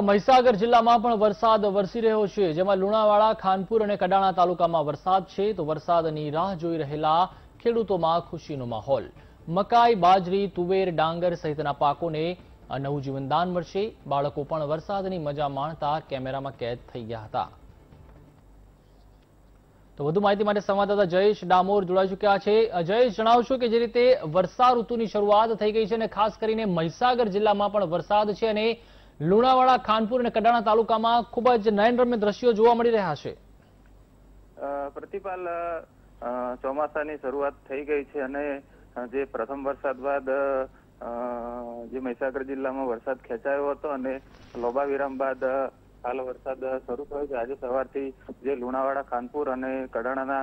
મહીસાગર જિલ્લામાં પણ વરસાદ વરસી રહ્યો છે જેમાં લુણાવાડા ખાનપુર અને કડાણા તાલુકામાં વરસાદ છે તો વરસાદની રાહ જોઈ રહેલા ખેડૂતોમાં ખુશીનો માહોલ મકાઈ બાજરી તુવેર ડાંગર સહિતના પાકોને નવું જીવનદાન મળશે બાળકો પણ વરસાદની મજા માણતા કેમેરામાં કેદ થઈ ગયા હતા તો વધુ માહિતી માટે સંવાદદાતા જયેશ ડામોર જોડાઈ ચુક્યા છે જયેશ જણાવશો કે જે રીતે વર્ષા ઋતુની શરૂઆત થઈ ગઈ છે અને ખાસ કરીને મહીસાગર જિલ્લામાં પણ વરસાદ છે અને લુણાવાડા ખાનપુર અને કડાણા તાલુકામાં ખૂબ જ નયનરમ્ય દ્રશ્યો જોવા મળી રહ્યા છે પ્રતિપાલ ચોમાસાની શરૂઆત થઈ ગઈ છે અને જે પ્રથમ વરસાદ બાદ જે મહીસાગર જિલ્લામાં વરસાદ ખેંચાયો હતો અને લોબા વિરામ બાદ હાલ વરસાદ શરૂ થયો છે આજે સવારથી જે લુણાવાડા ખાનપુર અને કડાણાના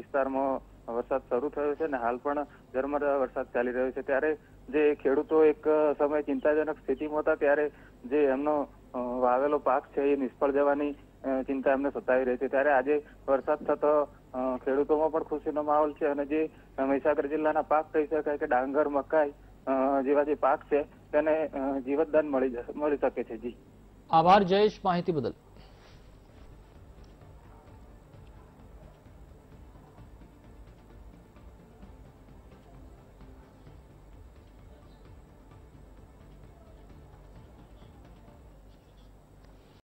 વિસ્તારમાં વરસાદ શરૂ થયો છે અને હાલ પણ ઝરમર વરસાદ ચાલી રહ્યો છે ત્યારે જે ખેડૂતો એક સમય ચિંતાજનક સ્થિતિમાં હતા ત્યારે જે એમનો વાવેલો પાક છે એ નિષ્ફળ જવાની ચિંતા એમને સતાવી રહી છે ત્યારે આજે વરસાદ થતો ખેડૂતોમાં પણ ખુશીનો માહોલ છે અને જે મહીસાગર જિલ્લાના પાક કહી શકાય કે ડાંગર મકાઈ જેવા જે પાક છે તેને જીવતદાન મળી મળી શકે છે જી આભાર જયેશ માહિતી બદલ